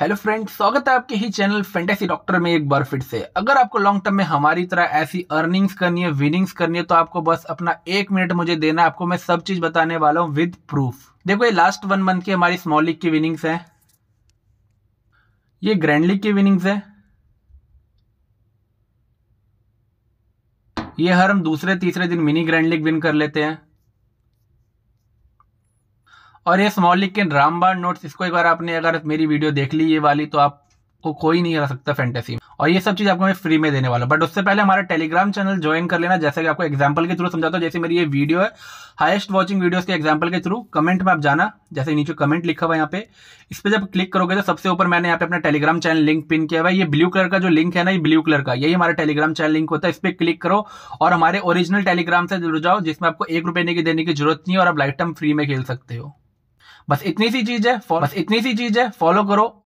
hello friend स्वागत है आपके ही चैनल फेंटेसी डॉक्टर में एक बार फिर से अगर आपको लॉन्ग टर्म में हमारी तरह ऐसी अर्निंग्स करनी है विनिंग्स करनी है तो आपको बस अपना एक मिनट मुझे देना है आपको मैं सब चीज बताने वाला हूँ विद प्रूफ देखो ये लास्ट वन मंथ की हमारी स्मॉल लीग की विनिंग्स है ये ग्रैंड लीग की विनिंग्स है ये हर हम दूसरे तीसरे दिन मिनी ग्रैंड लीग विन कर लेते हैं और ये स्मॉलिक के रामबाण नोट्स इसको एक बार आपने अगर मेरी वीडियो देख ली ये वाली तो आप को कोई नहीं हरा सकता फैंटेसी में और ये सब चीज आपको मैं फ्री में देने वाला बट उससे पहले हमारा टेलीग्राम चैनल ज्वाइन कर लेना जैसे कि आपको एग्जाम्पल के थ्रू समझाता हूँ जैसे मेरी ये वीडियो है हाईएस्ट वॉचिंग वीडियोस के एग्जाम्पल के थ्रू कमेंट में आप जाना जैसे नीचे कमेंट लिखा हुआ यहाँ पे इस पर जब क्लिक करोगे तो सबसे ऊपर मैंने यहाँ पे अपना टेलीग्राम चैनल लिंक पिन किया हुआ है ये ब्लू कलर का जो लिंक है ना ये ब्लू कलर का यही हमारा टेलीग्राम चैनल लिंक होता है इस पर क्लिक करो और हमारे ओरिजिनल टेलीग्राम से जुड़ जाओ जिसमें आपको एक रुपये की देने की जरूरत नहीं है और आप लाइफ टाइम फ्री में खेल सकते हो बस इतनी सी चीज है बस इतनी सी चीज है फॉलो करो